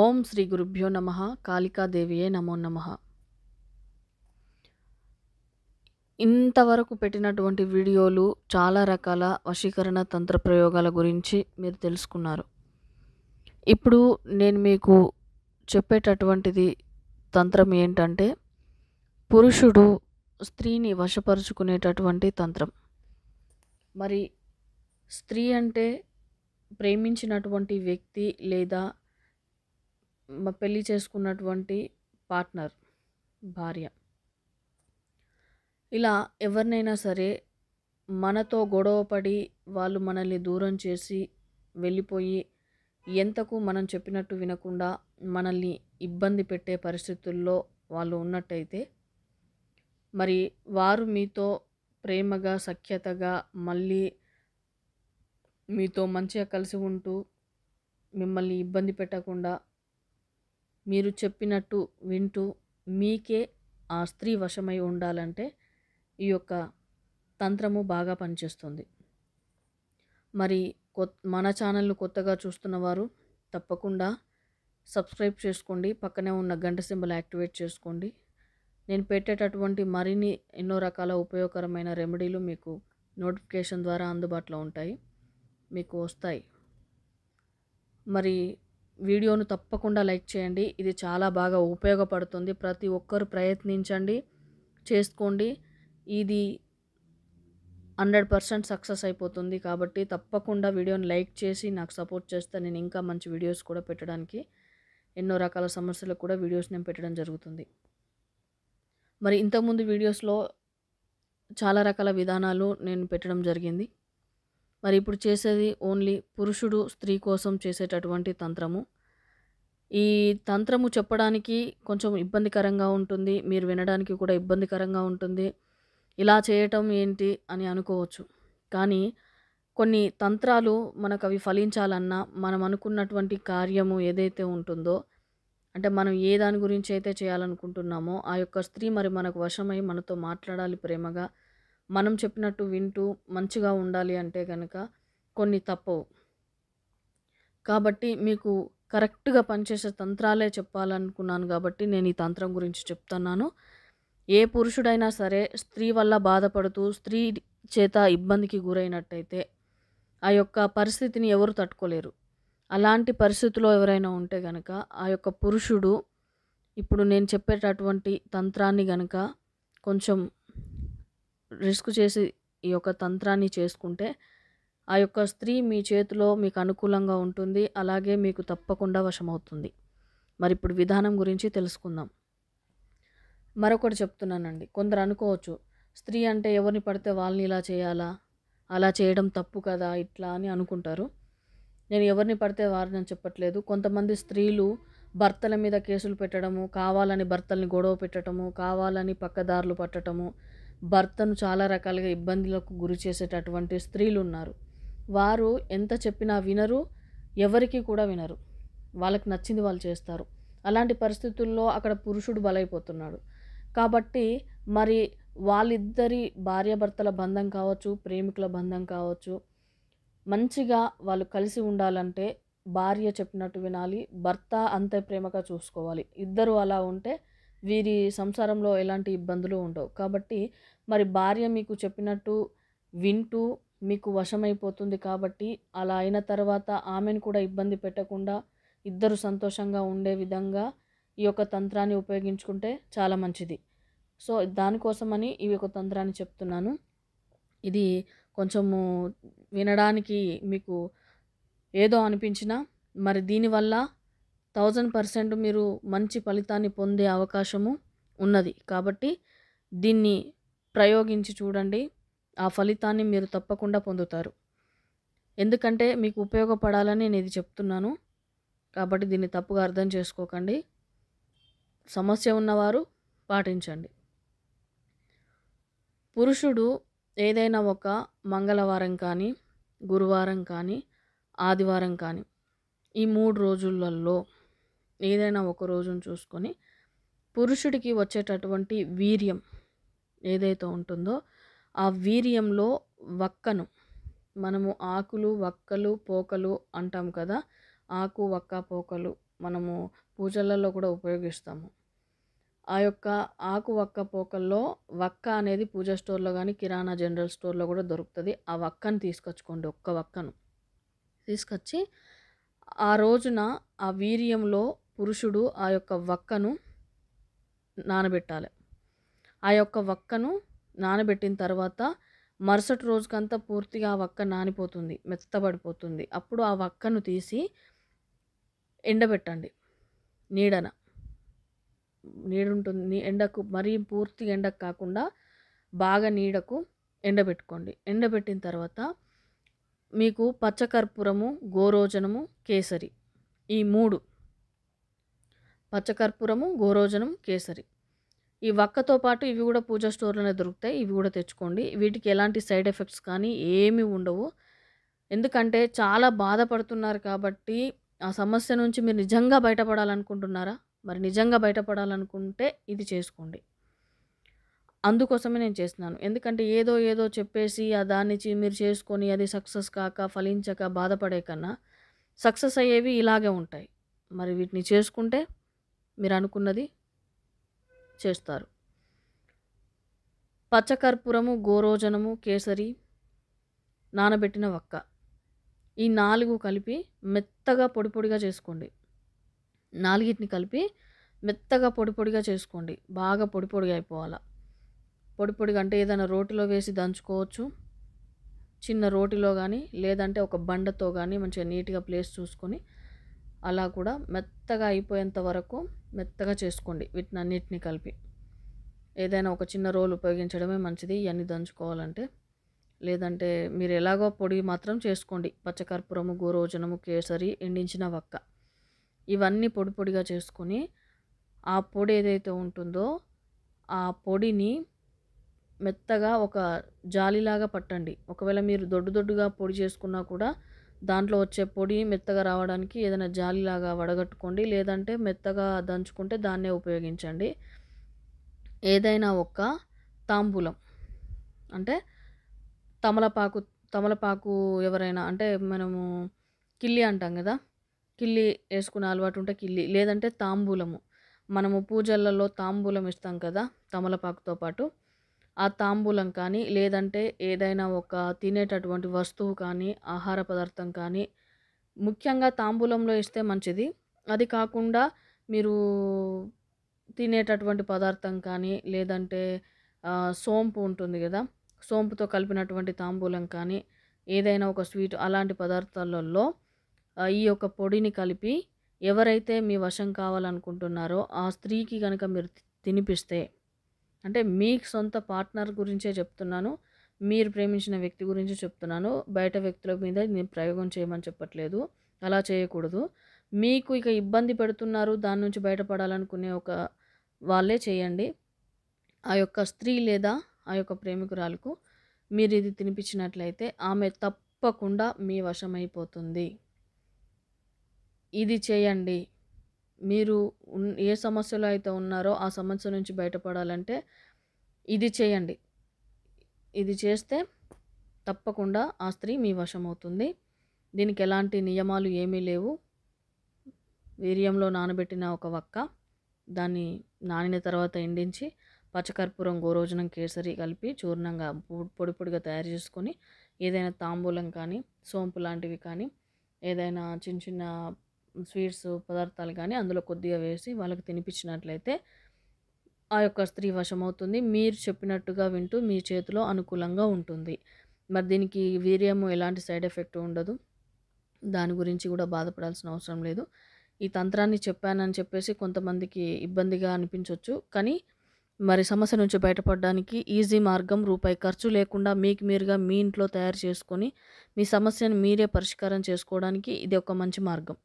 ఓం శ్రీ గురుభ్యో నమ కాళికాదేవియే నమో నమ ఇంతవరకు పెట్టినటువంటి వీడియోలు చాలా రకాల వశీకరణ తంత్ర ప్రయోగాల గురించి మీరు తెలుసుకున్నారు ఇప్పుడు నేను మీకు చెప్పేటటువంటిది తంత్రం ఏంటంటే పురుషుడు స్త్రీని వశపరుచుకునేటటువంటి తంత్రం మరి స్త్రీ అంటే ప్రేమించినటువంటి వ్యక్తి లేదా పెళ్ళి చేసుకున్నటువంటి పార్ట్నర్ భార్య ఇలా ఎవరినైనా సరే మనతో గొడవపడి వాళ్ళు మనల్ని దూరం చేసి వెళ్ళిపోయి ఎంతకు మనం చెప్పినట్టు వినకుండా మనల్ని ఇబ్బంది పెట్టే పరిస్థితుల్లో వాళ్ళు ఉన్నట్టయితే మరి వారు మీతో ప్రేమగా సఖ్యతగా మళ్ళీ మీతో మంచిగా కలిసి ఉంటూ మిమ్మల్ని ఇబ్బంది పెట్టకుండా మీరు చెప్పినట్టు వింటూ మీకే ఆ స్త్రీ వశమై ఉండాలంటే ఈ యొక్క తంత్రము బాగా పనిచేస్తుంది మరి మన ఛానల్ను కొత్తగా చూస్తున్నవారు తప్పకుండా సబ్స్క్రైబ్ చేసుకోండి పక్కనే ఉన్న గంట సింబల్ యాక్టివేట్ చేసుకోండి నేను పెట్టేటటువంటి మరిన్ని ఎన్నో రకాల ఉపయోగకరమైన రెమెడీలు మీకు నోటిఫికేషన్ ద్వారా అందుబాటులో ఉంటాయి మీకు వస్తాయి మరి వీడియోను తప్పకుండా లైక్ చేయండి ఇది చాలా బాగా ఉపయోగపడుతుంది ప్రతి ఒక్కరు ప్రయత్నించండి చేసుకోండి ఇది హండ్రెడ్ పర్సెంట్ సక్సెస్ అయిపోతుంది కాబట్టి తప్పకుండా వీడియోని లైక్ చేసి నాకు సపోర్ట్ చేస్తే నేను ఇంకా మంచి వీడియోస్ కూడా పెట్టడానికి ఎన్నో రకాల సమస్యలకు కూడా వీడియోస్ నేను పెట్టడం జరుగుతుంది మరి ఇంతకుముందు వీడియోస్లో చాలా రకాల విధానాలు నేను పెట్టడం జరిగింది మరి ఇప్పుడు చేసేది ఓన్లీ పురుషుడు స్త్రీ కోసం చేసేటటువంటి తంత్రము ఈ తంత్రము చెప్పడానికి కొంచెం ఇబ్బందికరంగా ఉంటుంది మీరు వినడానికి కూడా ఇబ్బందికరంగా ఉంటుంది ఇలా చేయటం ఏంటి అని అనుకోవచ్చు కానీ కొన్ని తంత్రాలు మనకు అవి ఫలించాలన్నా మనం అనుకున్నటువంటి కార్యము ఏదైతే ఉంటుందో అంటే మనం ఏ దాని గురించి అయితే చేయాలనుకుంటున్నామో ఆ యొక్క స్త్రీ మరి మనకు వశమై మనతో మాట్లాడాలి ప్రేమగా మనం చెప్పినట్టు వింటూ మంచిగా ఉండాలి అంటే కనుక కొన్ని తప్పవు కాబట్టి మీకు కరెక్ట్గా పనిచేసే తంత్రాలే చెప్పాలనుకున్నాను కాబట్టి నేను ఈ తంత్రం గురించి చెప్తున్నాను ఏ పురుషుడైనా సరే స్త్రీ వల్ల బాధపడుతూ స్త్రీ చేత ఇబ్బందికి గురైనట్టయితే ఆ యొక్క పరిస్థితిని ఎవరు తట్టుకోలేరు అలాంటి పరిస్థితిలో ఎవరైనా ఉంటే గనక ఆ యొక్క పురుషుడు ఇప్పుడు నేను చెప్పేటటువంటి తంత్రాన్ని గనక కొంచెం రిస్క్ చేసి ఈ యొక్క తంత్రాన్ని చేసుకుంటే ఆ యొక్క స్త్రీ మీ చేతిలో మీకు అనుకూలంగా ఉంటుంది అలాగే మీకు తప్పకుండా వశమవుతుంది మరి ఇప్పుడు విధానం గురించి తెలుసుకుందాం మరొకటి చెప్తున్నానండి కొందరు అనుకోవచ్చు స్త్రీ అంటే ఎవరిని పడితే వాళ్ళని ఇలా చేయాలా అలా చేయడం తప్పు కదా ఇట్లా అని అనుకుంటారు నేను ఎవరిని పడితే వారిని అని చెప్పట్లేదు కొంతమంది స్త్రీలు భర్తల మీద కేసులు పెట్టడము కావాలని భర్తల్ని గొడవ పెట్టడము కావాలని పక్కదారులు పట్టడము భర్తను చాలా రకాలుగా ఇబ్బందులకు గురి చేసేటటువంటి స్త్రీలు ఉన్నారు వారు ఎంత చెప్పినా వినరు ఎవరికి కూడా వినరు వాళ్ళకి నచ్చింది వాళ్ళు చేస్తారు అలాంటి పరిస్థితుల్లో అక్కడ పురుషుడు బలైపోతున్నాడు కాబట్టి మరి వాళ్ళిద్దరి భార్యాభర్తల బంధం కావచ్చు ప్రేమికుల బంధం కావచ్చు మంచిగా వాళ్ళు కలిసి ఉండాలంటే భార్య చెప్పినట్టు వినాలి భర్త అంతే ప్రేమగా చూసుకోవాలి ఇద్దరు అలా ఉంటే వీరి సంసారంలో ఎలాంటి ఇబ్బందులు ఉండవు కాబట్టి మరి భార్య మీకు చెప్పినట్టు వింటూ మీకు వశమైపోతుంది కాబట్టి అలా అయిన తర్వాత ఆమెను కూడా ఇబ్బంది పెట్టకుండా ఇద్దరు సంతోషంగా ఉండే విధంగా ఈ యొక్క తంత్రాన్ని ఉపయోగించుకుంటే చాలా మంచిది సో దానికోసమని ఈ యొక్క తంత్రాన్ని చెప్తున్నాను ఇది కొంచెము వినడానికి మీకు ఏదో అనిపించినా మరి దీనివల్ల థౌజండ్ పర్సెంట్ మీరు మంచి ఫలితాన్ని పొందే అవకాశము ఉన్నది కాబట్టి దీన్ని ప్రయోగించి చూడండి ఆ ఫలితాన్ని మీరు తప్పకుండా పొందుతారు ఎందుకంటే మీకు ఉపయోగపడాలని నేను ఇది చెప్తున్నాను కాబట్టి దీన్ని తప్పుగా అర్థం చేసుకోకండి సమస్య ఉన్నవారు పాటించండి పురుషుడు ఏదైనా ఒక మంగళవారం కానీ గురువారం కానీ ఆదివారం కానీ ఈ మూడు రోజులలో ఏదైనా ఒక రోజును చూసుకొని పురుషుడికి వచ్చేటటువంటి వీర్యం ఏదైతే ఉంటుందో ఆ వీర్యంలో వక్కను మనము ఆకులు వక్కలు పోకలు అంటాం కదా ఆకు వక్క పోకలు మనము పూజలలో కూడా ఉపయోగిస్తాము ఆ యొక్క ఆకు వక్క పోకల్లో వక్క అనేది పూజ స్టోర్లో కానీ కిరాణా జనరల్ స్టోర్లో కూడా దొరుకుతుంది ఆ వక్కను తీసుకొచ్చుకోండి ఒక్క వక్కను తీసుకొచ్చి ఆ రోజున ఆ వీర్యంలో పురుషుడు ఆ యొక్క వక్కను నానబెట్టాలి ఆ యొక్క వక్కను నానబెట్టిన తర్వాత మరుసటి రోజుకంతా పూర్తిగా ఆ వక్క నానిపోతుంది మెత్తబడిపోతుంది అప్పుడు ఆ వక్కను తీసి ఎండబెట్టండి నీడన నీడుంటుంది ఎండకు మరీ పూర్తి ఎండకు కాకుండా బాగా నీడకు ఎండబెట్టుకోండి ఎండబెట్టిన తర్వాత మీకు పచ్చకర్పూరము గోరోజనము కేసరి ఈ మూడు పచ్చకర్పూరము గోరోజనం కేసరి ఈ వక్కతో పాటు ఇవి కూడా పూజా స్టోర్లోనే దొరుకుతాయి ఇవి కూడా తెచ్చుకోండి వీటికి ఎలాంటి సైడ్ ఎఫెక్ట్స్ కానీ ఏమీ ఉండవు ఎందుకంటే చాలా బాధపడుతున్నారు కాబట్టి ఆ సమస్య నుంచి మీరు నిజంగా బయటపడాలనుకుంటున్నారా మరి నిజంగా బయటపడాలనుకుంటే ఇది చేసుకోండి అందుకోసమే నేను చేస్తున్నాను ఎందుకంటే ఏదో ఏదో చెప్పేసి ఆ దాన్ని మీరు చేసుకొని అది సక్సెస్ కాక ఫలించక బాధపడే కన్నా సక్సెస్ అయ్యేవి ఇలాగే ఉంటాయి మరి వీటిని చేసుకుంటే మీరు అనుకున్నది చేస్తారు పచ్చకర్పూరము గోరోజనము కేసరి నానబెట్టిన వక్క ఈ నాలుగు కలిపి మెత్తగా పొడి పొడిగా చేసుకోండి నాలుగిటిని కలిపి మెత్తగా పొడి పొడిగా చేసుకోండి బాగా పొడి పొడిగా అయిపోవాలా పొడి పొడిగా అంటే ఏదైనా రోటిలో వేసి దంచుకోవచ్చు చిన్న రోటిలో కానీ లేదంటే ఒక బండతో కానీ మంచిగా నీట్గా ప్లేస్ చూసుకొని అలా కూడా మెత్తగా అయిపోయేంత వరకు మెత్తగా చేసుకోండి వీటిని అన్నిటిని కలిపి ఏదైనా ఒక చిన్న రోల్ ఉపయోగించడమే మంచిది ఇవన్నీ దంచుకోవాలంటే లేదంటే మీరు ఎలాగో పొడి మాత్రం చేసుకోండి పచ్చకర్పూరము గోరోజనము కేసరి ఎండించిన వక్క ఇవన్నీ పొడి పొడిగా చేసుకొని ఆ పొడి ఏదైతే ఉంటుందో ఆ పొడిని మెత్తగా ఒక జాలిలాగా పట్టండి ఒకవేళ మీరు దొడ్డు దొడ్డుగా పొడి చేసుకున్నా కూడా దాంట్లో వచ్చే పొడి మెత్తగా రావడానికి ఏదైనా జాలిలాగా వడగట్టుకోండి లేదంటే మెత్తగా దంచుకుంటే దాన్నే ఉపయోగించండి ఏదైనా ఒక తాంబూలం అంటే తమలపాకు తమలపాకు ఎవరైనా అంటే మనము కిల్లి అంటాం కదా కిల్లి వేసుకునే అలవాటు ఉంటే కిల్లి లేదంటే తాంబూలము మనము పూజలలో తాంబూలం ఇస్తాం కదా తమలపాకుతో పాటు ఆ తాంబూలం కానీ లేదంటే ఏదైనా ఒక తినేటటువంటి వస్తువు కానీ ఆహార పదార్థం కానీ ముఖ్యంగా తాంబూలంలో ఇస్తే మంచిది అది కాకుండా మీరు తినేటటువంటి పదార్థం కానీ లేదంటే సోంపు ఉంటుంది కదా సోంపుతో కలిపినటువంటి తాంబూలం కానీ ఏదైనా ఒక స్వీట్ అలాంటి పదార్థాలలో ఈ యొక్క పొడిని కలిపి ఎవరైతే మీ వశం కావాలనుకుంటున్నారో ఆ స్త్రీకి కనుక మీరు తినిపిస్తే అంటే మీకు సొంత పార్ట్నర్ గురించే చెప్తున్నాను మీరు ప్రేమించిన వ్యక్తి గురించి చెప్తున్నాను బయట వ్యక్తుల మీద నేను ప్రయోగం చేయమని చెప్పట్లేదు అలా చేయకూడదు మీకు ఇక ఇబ్బంది పెడుతున్నారు దాని నుంచి బయటపడాలనుకునే ఒక వాళ్ళే చేయండి ఆ యొక్క స్త్రీ లేదా ఆ యొక్క ప్రేమికురాలకు మీరు ఇది తినిపించినట్లయితే ఆమె తప్పకుండా మీ వశమైపోతుంది ఇది చేయండి మీరు ఏ సమస్యలో అయితే ఉన్నారో ఆ సమస్య నుంచి బయటపడాలంటే ఇది చేయండి ఇది చేస్తే తప్పకుండా ఆ స్త్రీ మీ వశమవుతుంది దీనికి ఎలాంటి నియమాలు ఏమీ లేవు వీర్యంలో నానబెట్టిన ఒక వక్క దాన్ని నానిన తర్వాత ఎండించి పచ్చకర్పూరం గోరోజనం కేసరి కలిపి చూర్ణంగా పొడి పొడిగా తయారు చేసుకొని ఏదైనా తాంబూలం కానీ సోంపు లాంటివి కానీ ఏదైనా చిన్న చిన్న స్వీట్స్ పదార్థాలు కానీ అందులో కొద్దిగా వేసి వాళ్ళకి తినిపించినట్లయితే ఆ యొక్క స్త్రీ వశమవుతుంది మీరు చెప్పినట్టుగా వింటూ మీ చేతిలో అనుకూలంగా ఉంటుంది మరి దీనికి వీర్యము ఎలాంటి సైడ్ ఎఫెక్ట్ ఉండదు దాని గురించి కూడా బాధపడాల్సిన అవసరం లేదు ఈ తంత్రాన్ని చెప్పానని చెప్పేసి కొంతమందికి ఇబ్బందిగా అనిపించవచ్చు కానీ మరి సమస్య నుంచి బయటపడడానికి ఈజీ మార్గం రూపాయి ఖర్చు లేకుండా మీకు మీరుగా మీ ఇంట్లో తయారు చేసుకొని మీ సమస్యను మీరే పరిష్కారం చేసుకోవడానికి ఇది ఒక మంచి మార్గం